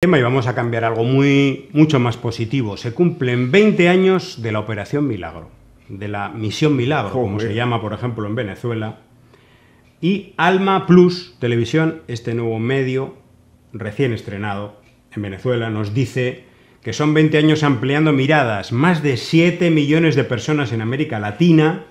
y vamos a cambiar algo muy, mucho más positivo. Se cumplen 20 años de la Operación Milagro, de la Misión Milagro, como se llama, por ejemplo, en Venezuela. Y Alma Plus Televisión, este nuevo medio recién estrenado en Venezuela, nos dice que son 20 años ampliando miradas. Más de 7 millones de personas en América Latina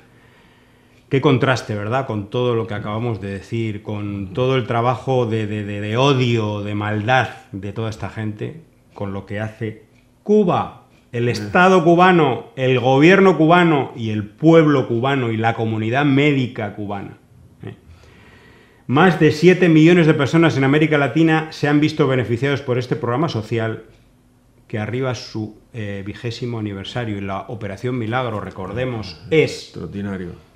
Qué contraste, ¿verdad? Con todo lo que acabamos de decir, con todo el trabajo de, odio, de maldad de toda esta gente, con lo que hace Cuba, el mm. Estado cubano, el gobierno cubano y el pueblo cubano y la comunidad médica cubana. ¿eh? Más de 7 millones de personas en América Latina se han visto beneficiados por este programa social que arriba su eh, vigésimo aniversario y la Operación Milagro, recordemos, ah, es... Extraordinario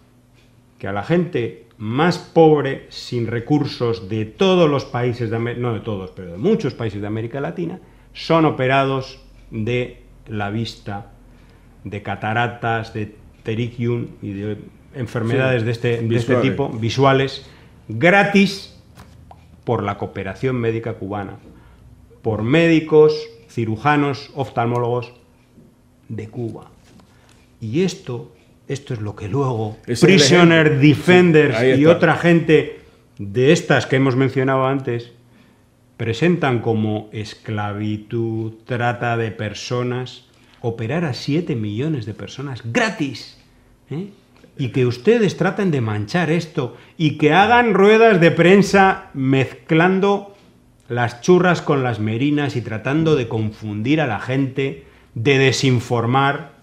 que a la gente más pobre, sin recursos de todos los países, de no de todos, pero de muchos países de América Latina, son operados de la vista, de cataratas, de terichium y de enfermedades de, este, de este tipo, visuales, gratis por la cooperación médica cubana, por médicos, cirujanos, oftalmólogos de Cuba. Y esto esto es lo que luego Prisoner Defenders y otra gente de estas que hemos mencionado antes presentan como esclavitud, trata de personas, operar a 7 millones de personas gratis. ¿eh? Y que ustedes traten de manchar esto y que hagan ruedas de prensa mezclando las churras con las merinas y tratando de confundir a la gente, de desinformar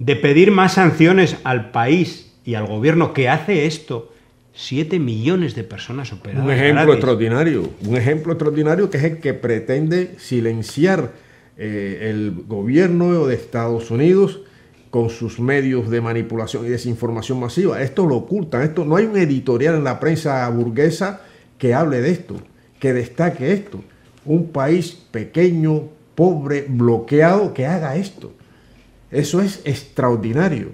de pedir más sanciones al país y al gobierno que hace esto, siete millones de personas operadas. Un ejemplo extraordinario, un ejemplo extraordinario que es el que pretende silenciar eh, el gobierno de Estados Unidos con sus medios de manipulación y desinformación masiva. Esto lo ocultan, esto no hay un editorial en la prensa burguesa que hable de esto, que destaque esto. Un país pequeño, pobre, bloqueado que haga esto. Eso es extraordinario.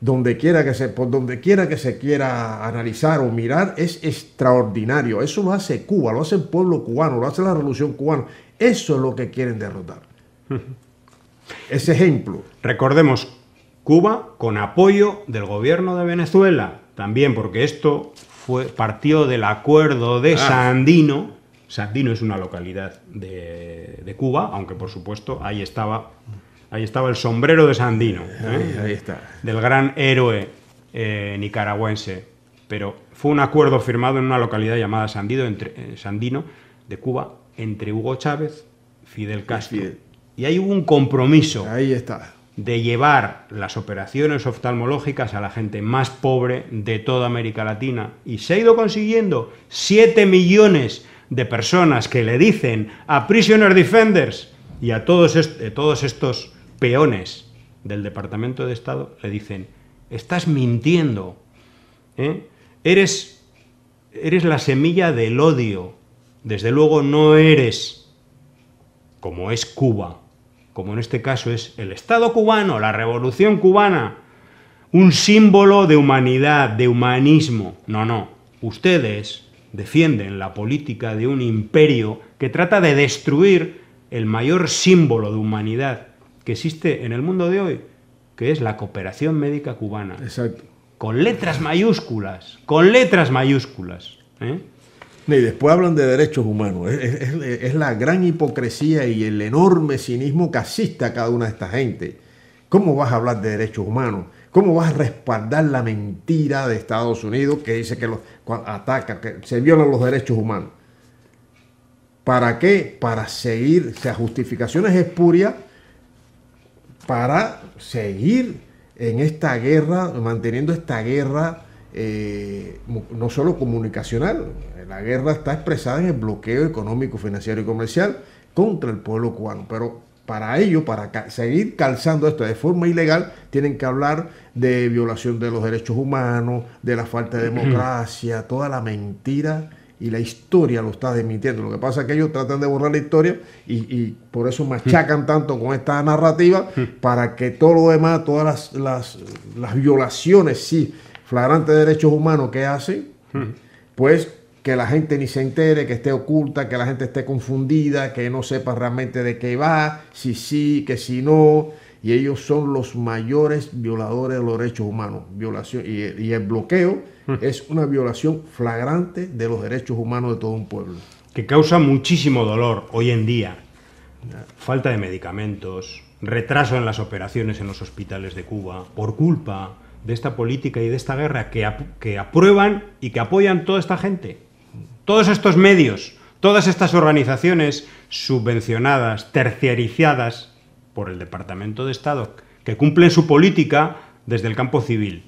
Donde quiera que se, por donde quiera que se quiera analizar o mirar, es extraordinario. Eso lo hace Cuba, lo hace el pueblo cubano, lo hace la revolución cubana. Eso es lo que quieren derrotar. Ese ejemplo. Recordemos, Cuba con apoyo del gobierno de Venezuela, también porque esto fue, partió del acuerdo de ah. Sandino. Sandino es una localidad de, de, Cuba, aunque por supuesto ahí estaba Ahí estaba el sombrero de Sandino. ¿eh? Del gran héroe eh, nicaragüense. Pero fue un acuerdo firmado en una localidad llamada entre, eh, Sandino, de Cuba, entre Hugo Chávez, Fidel Castro. Y ahí hubo un compromiso. está. De llevar las operaciones oftalmológicas a la gente más pobre de toda América Latina. Y se ha ido consiguiendo 7 millones de personas que le dicen a Prisoner Defenders y a todos estos peones del Departamento de Estado le dicen, estás mintiendo, ¿eh? eres, eres la semilla del odio, desde luego no eres como es Cuba, como en este caso es el Estado cubano, la revolución cubana, un símbolo de humanidad, de humanismo. No, no, ustedes defienden la política de un imperio que trata de destruir el mayor símbolo de humanidad que existe en el mundo de hoy, que es la cooperación médica cubana. Exacto. Con letras mayúsculas, con letras mayúsculas. ¿eh? Y después hablan de derechos humanos. Es, la gran hipocresía y el enorme cinismo que asiste a cada una de esta gente. ¿Cómo vas a hablar de derechos humanos? ¿Cómo vas a respaldar la mentira de Estados Unidos que dice que los ataca, que se violan los derechos humanos? ¿Para qué? Para seguir, o sea, justificaciones espurias para seguir en esta guerra, manteniendo esta guerra eh, no solo comunicacional, la guerra está expresada en el bloqueo económico, financiero y comercial contra el pueblo cubano, pero para ello, para seguir calzando esto de forma ilegal, tienen que hablar de violación de los derechos humanos, de la falta de democracia, toda la mentira y la historia lo está desmintiendo. Lo que pasa es que ellos tratan de borrar la historia y, por eso machacan tanto con esta narrativa para que todo lo demás, todas las, violaciones, sí, flagrantes de derechos humanos que hacen, pues que la gente ni se entere, que esté oculta, que la gente esté confundida, que no sepa realmente de qué va, si sí, que si no y ellos son los mayores violadores de los derechos humanos. Violación, y, el bloqueo hmm. es una violación flagrante de los derechos humanos de todo un pueblo. Que causa muchísimo dolor hoy en día. Falta de medicamentos, retraso en las operaciones en los hospitales de Cuba, por culpa de esta política y de esta guerra que, que aprueban y que apoyan toda esta gente. Todos estos medios, todas estas organizaciones subvencionadas, terciarizadas, por el Departamento de Estado, que cumple su política desde el campo civil.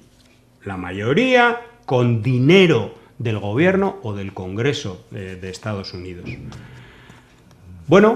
La mayoría con dinero del gobierno o del Congreso de Estados Unidos. Bueno,